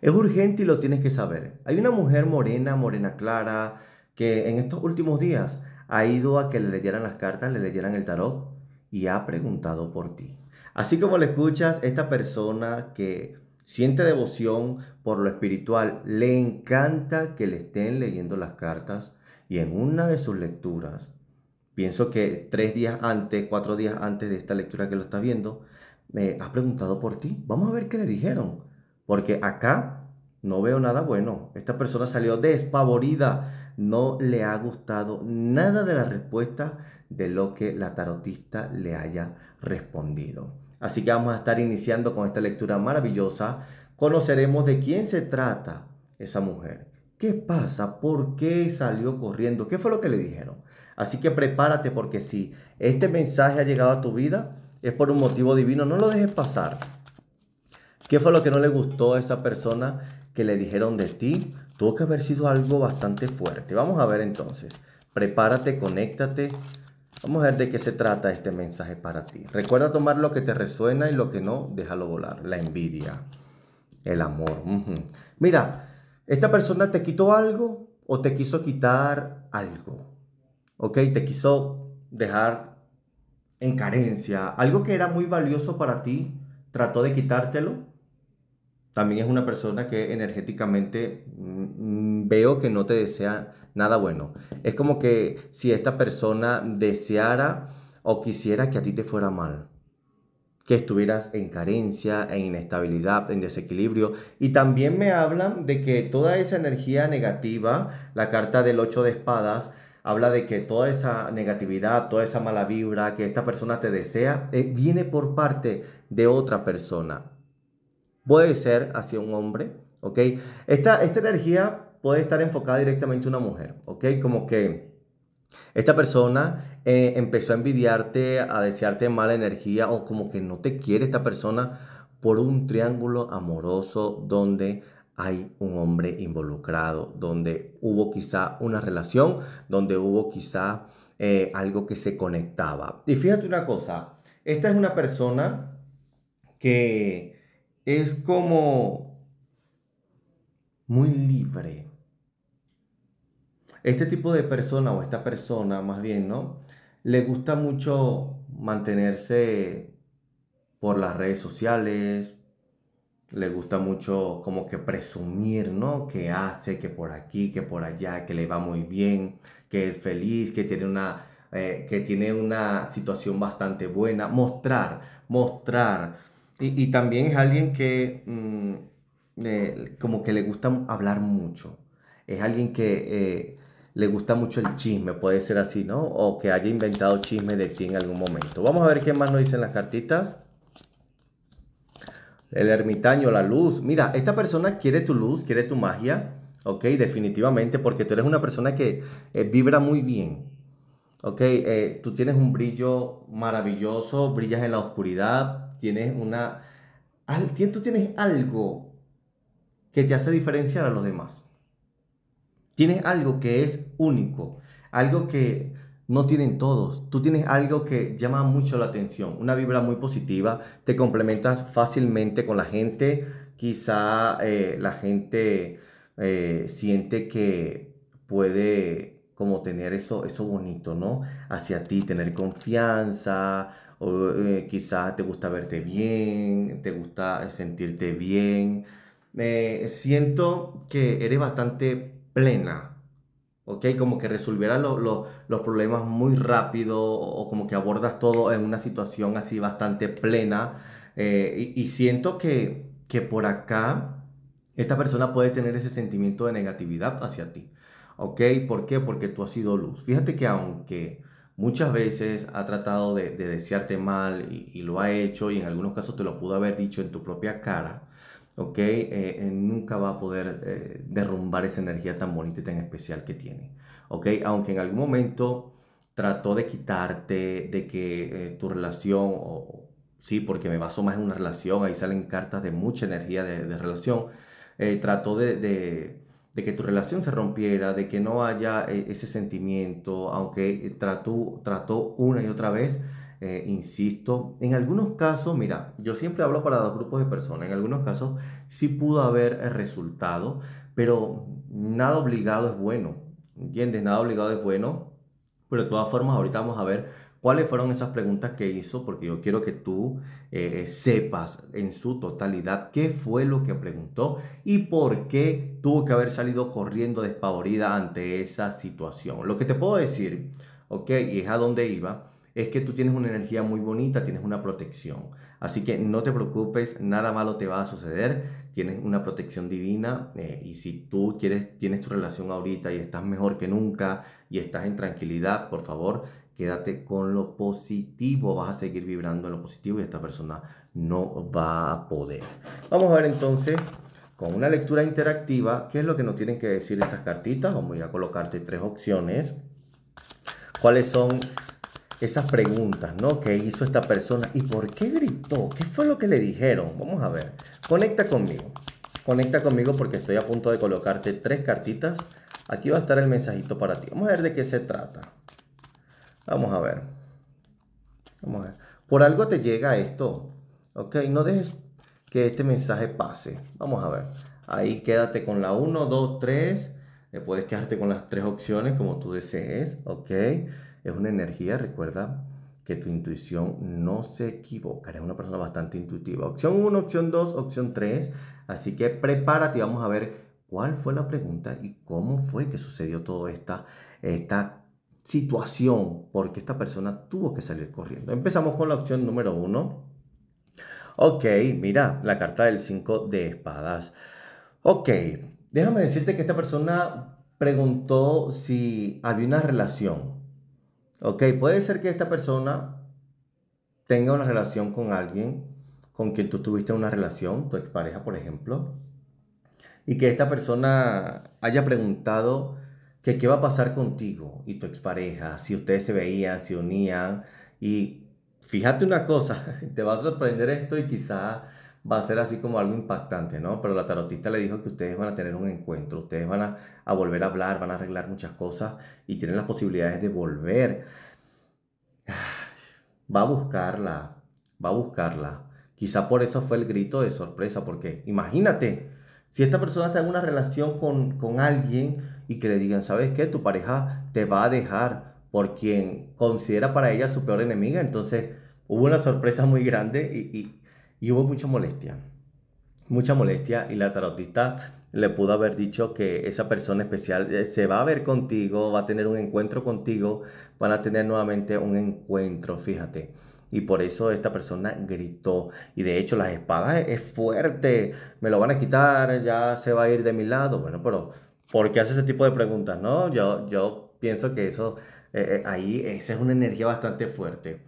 Es urgente y lo tienes que saber. Hay una mujer morena, morena clara, que en estos últimos días ha ido a que le leyeran las cartas, le leyeran el tarot y ha preguntado por ti. Así como le escuchas, esta persona que siente devoción por lo espiritual, le encanta que le estén leyendo las cartas y en una de sus lecturas, pienso que tres días antes, cuatro días antes de esta lectura que lo estás viendo, me eh, ha preguntado por ti. Vamos a ver qué le dijeron. Porque acá no veo nada bueno. Esta persona salió despavorida. No le ha gustado nada de la respuesta de lo que la tarotista le haya respondido. Así que vamos a estar iniciando con esta lectura maravillosa. Conoceremos de quién se trata esa mujer. ¿Qué pasa? ¿Por qué salió corriendo? ¿Qué fue lo que le dijeron? Así que prepárate porque si este mensaje ha llegado a tu vida, es por un motivo divino. No lo dejes pasar. ¿Qué fue lo que no le gustó a esa persona que le dijeron de ti? Tuvo que haber sido algo bastante fuerte. Vamos a ver entonces. Prepárate, conéctate. Vamos a ver de qué se trata este mensaje para ti. Recuerda tomar lo que te resuena y lo que no, déjalo volar. La envidia, el amor. Mira, esta persona te quitó algo o te quiso quitar algo. ¿Ok? Te quiso dejar en carencia. Algo que era muy valioso para ti, trató de quitártelo también es una persona que energéticamente mm, veo que no te desea nada bueno. Es como que si esta persona deseara o quisiera que a ti te fuera mal, que estuvieras en carencia, en inestabilidad, en desequilibrio. Y también me hablan de que toda esa energía negativa, la carta del ocho de espadas, habla de que toda esa negatividad, toda esa mala vibra que esta persona te desea, eh, viene por parte de otra persona puede ser hacia un hombre, ¿ok? Esta, esta energía puede estar enfocada directamente a una mujer, ¿ok? Como que esta persona eh, empezó a envidiarte, a desearte mala energía o como que no te quiere esta persona por un triángulo amoroso donde hay un hombre involucrado, donde hubo quizá una relación, donde hubo quizá eh, algo que se conectaba. Y fíjate una cosa, esta es una persona que es como muy libre. Este tipo de persona o esta persona más bien, ¿no? Le gusta mucho mantenerse por las redes sociales, le gusta mucho como que presumir, ¿no? Que hace, que por aquí, que por allá, que le va muy bien, que es feliz, que tiene una, eh, que tiene una situación bastante buena. Mostrar, mostrar y, también es alguien que mm, como que le gusta hablar mucho. Es alguien que eh, le gusta mucho el chisme, puede ser así, ¿no? O que haya inventado chisme de ti en algún momento. Vamos a ver qué más nos dicen las cartitas. El ermitaño, la luz. Mira, esta persona quiere tu luz, quiere tu magia, ¿ok? Definitivamente, porque tú eres una persona que eh, vibra muy bien, ¿ok? Eh, tú tienes un brillo maravilloso, brillas en la oscuridad, tienes una... Tú tienes algo que te hace diferenciar a los demás. Tienes algo que es único, algo que no tienen todos. Tú tienes algo que llama mucho la atención, una vibra muy positiva, te complementas fácilmente con la gente. Quizá eh, la gente eh, siente que puede como tener eso, eso bonito, ¿no? Hacia ti, tener confianza, o eh, quizás te gusta verte bien, te gusta sentirte bien. Eh, siento que eres bastante plena, ¿ok? Como que resolvieras los problemas muy rápido o como que abordas todo en una situación así bastante plena. Eh, y, siento que, que por acá esta persona puede tener ese sentimiento de negatividad hacia ti. ¿Ok? ¿Por qué? Porque tú has sido luz. Fíjate que aunque muchas veces ha tratado de, desearte mal y, lo ha hecho y en algunos casos te lo pudo haber dicho en tu propia cara, ¿ok? Eh, eh, nunca va a poder eh, derrumbar esa energía tan bonita y tan especial que tiene, ¿ok? Aunque en algún momento trató de quitarte, de que tu relación, sí, porque me baso más en una relación, ahí salen cartas de mucha energía de, relación, trató de de que tu relación se rompiera, de que no haya eh, ese sentimiento, aunque eh, trató, una y otra vez, eh, insisto, en algunos casos, mira, yo siempre hablo para dos grupos de personas, en algunos casos sí pudo haber resultado, pero nada obligado es bueno, ¿entiendes? Nada obligado es bueno, pero de todas formas ahorita vamos a ver ¿Cuáles fueron esas preguntas que hizo? Porque yo quiero que tú eh, sepas en su totalidad qué fue lo que preguntó y por qué tuvo que haber salido corriendo despavorida ante esa situación. Lo que te puedo decir, ok, y es a dónde iba, es que tú tienes una energía muy bonita, tienes una protección. Así que no te preocupes, nada malo te va a suceder, tienes una protección divina eh, y si tú quieres, tienes tu relación ahorita y estás mejor que nunca y estás en tranquilidad, por favor, quédate con lo positivo, vas a seguir vibrando en lo positivo y esta persona no va a poder. Vamos a ver entonces con una lectura interactiva qué es lo que nos tienen que decir esas cartitas. Vamos a colocarte tres opciones. ¿Cuáles son esas preguntas, ¿no? ¿Qué hizo esta persona? ¿Y por qué gritó? ¿Qué fue lo que le dijeron? Vamos a ver. Conecta conmigo. Conecta conmigo porque estoy a punto de colocarte tres cartitas. Aquí va a estar el mensajito para ti. Vamos a ver de qué se trata. Vamos a ver. Vamos a ver. Por algo te llega esto. Ok, no dejes que este mensaje pase. Vamos a ver. Ahí quédate con la 1, 2, 3. puedes quedarte con las tres opciones como tú desees. Ok. Es una energía, recuerda que tu intuición no se equivoca. Eres una persona bastante intuitiva. Opción 1, opción 2, opción 3. Así que prepárate vamos a ver cuál fue la pregunta y cómo fue que sucedió todo esta, esta situación porque esta persona tuvo que salir corriendo. Empezamos con la opción número uno. Ok, mira, la carta del 5 de espadas. Ok, déjame decirte que esta persona preguntó si había una relación. Ok, puede ser que esta persona tenga una relación con alguien con quien tú tuviste una relación, tu pareja por ejemplo, y que esta persona haya preguntado que qué va a pasar contigo y tu expareja, si ustedes se veían, se unían. Y fíjate una cosa, te va a sorprender esto y quizá va a ser así como algo impactante, ¿no? Pero la tarotista le dijo que ustedes van a tener un encuentro, ustedes van a, a volver a hablar, van a arreglar muchas cosas y tienen las posibilidades de volver. Va a buscarla, va a buscarla. Quizá por eso fue el grito de sorpresa, porque imagínate, si esta persona está en una relación con, con alguien, y que le digan, ¿sabes qué? Tu pareja te va a dejar por quien considera para ella su peor enemiga. Entonces hubo una sorpresa muy grande y, y, hubo mucha molestia. Mucha molestia y la tarotista le pudo haber dicho que esa persona especial eh, se va a ver contigo, va a tener un encuentro contigo, van a tener nuevamente un encuentro, fíjate. Y por eso esta persona gritó. Y de hecho las espadas es fuerte, me lo van a quitar, ya se va a ir de mi lado. Bueno, pero qué hace ese tipo de preguntas, ¿no? Yo, yo pienso que eso, eh, eh, ahí, es una energía bastante fuerte.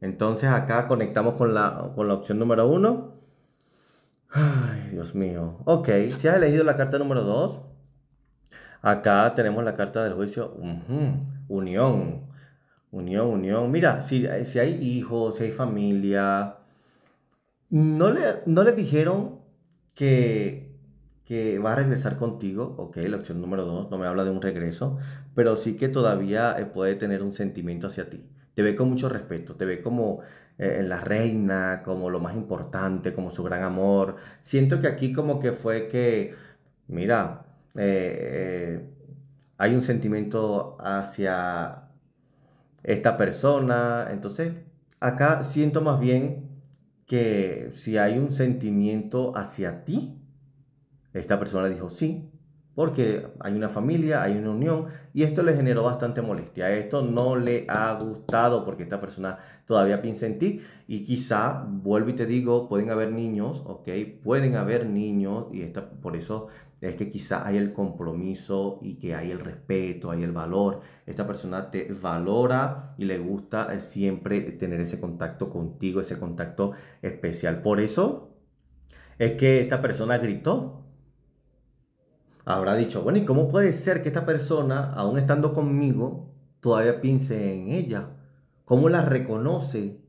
Entonces acá conectamos con la, con la opción número uno. Ay, Dios mío. Ok, si has elegido la carta número dos. acá tenemos la carta del juicio. Unión. Unión, unión. Mira, si, si, hay hijos, si hay familia. No le, no le dijeron que que va a regresar contigo, ok, la opción número dos, no me habla de un regreso, pero sí que todavía eh, puede tener un sentimiento hacia ti. Te ve con mucho respeto, te ve como eh, la reina, como lo más importante, como su gran amor. Siento que aquí como que fue que, mira, eh, hay un sentimiento hacia esta persona, entonces acá siento más bien que si hay un sentimiento hacia ti, esta persona dijo sí, porque hay una familia, hay una unión y esto le generó bastante molestia. Esto no le ha gustado porque esta persona todavía piensa en ti y quizá, vuelvo y te digo, pueden haber niños, ¿ok? Pueden haber niños y por eso es que quizá hay el compromiso y que hay el respeto, hay el valor. Esta persona te valora y le gusta eh, siempre tener ese contacto contigo, ese contacto especial. Por eso es que esta persona gritó habrá dicho, bueno, ¿y cómo puede ser que esta persona, aún estando conmigo, todavía piense en ella? ¿Cómo la reconoce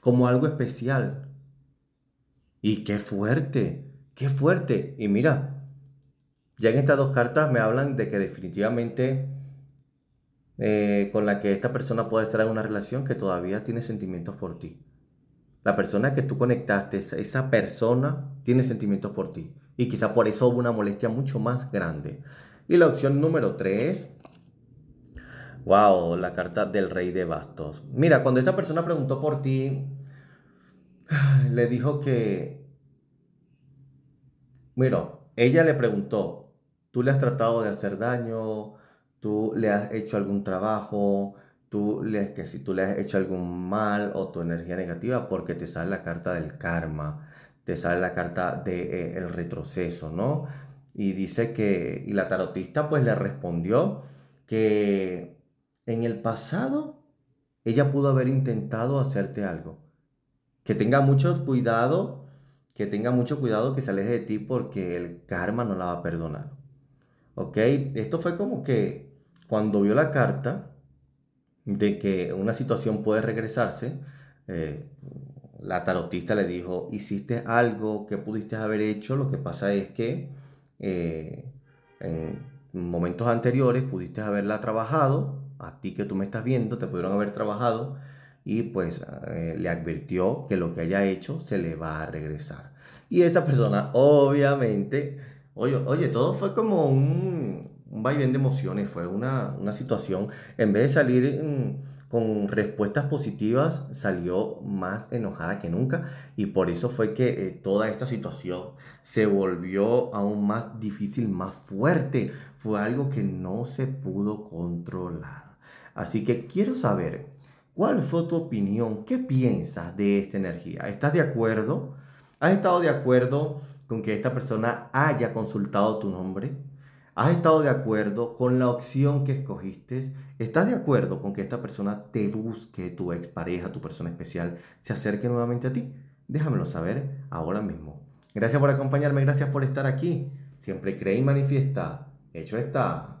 como algo especial? Y qué fuerte, qué fuerte. Y mira, ya en estas dos cartas me hablan de que definitivamente eh, con la que esta persona puede estar en una relación que todavía tiene sentimientos por ti. La persona que tú conectaste, esa persona tiene sentimientos por ti. Y quizá por eso hubo una molestia mucho más grande. Y la opción número 3. Wow, la carta del rey de bastos. Mira, cuando esta persona preguntó por ti, le dijo que... Mira, ella le preguntó, ¿tú le has tratado de hacer daño? ¿Tú le has hecho algún trabajo? tú le, que si tú le has hecho algún mal o tu energía negativa, porque te sale la carta del karma, te sale la carta del de, eh, retroceso, ¿no? Y dice que, y la tarotista pues le respondió que en el pasado ella pudo haber intentado hacerte algo. Que tenga mucho cuidado, que tenga mucho cuidado que se aleje de ti porque el karma no la va a perdonar. ¿Ok? Esto fue como que cuando vio la carta, de que una situación puede regresarse, eh, la tarotista le dijo, hiciste algo que pudiste haber hecho, lo que pasa es que eh, en momentos anteriores pudiste haberla trabajado, a ti que tú me estás viendo, te pudieron haber trabajado y pues eh, le advirtió que lo que haya hecho se le va a regresar. Y esta persona obviamente, oye, oye, todo fue como un, un vaivén de emociones, fue una, situación, en vez de salir mm, con respuestas positivas, salió más enojada que nunca y por eso fue que eh, toda esta situación se volvió aún más difícil, más fuerte, fue algo que no se pudo controlar. Así que quiero saber, ¿cuál fue tu opinión? ¿Qué piensas de esta energía? ¿Estás de acuerdo? ¿Has estado de acuerdo con que esta persona haya consultado tu nombre? ¿Has estado de acuerdo con la opción que escogiste? ¿Estás de acuerdo con que esta persona te busque, tu expareja, tu persona especial, se acerque nuevamente a ti? Déjamelo saber ahora mismo. Gracias por acompañarme, gracias por estar aquí. Siempre cree y manifiesta. Hecho está.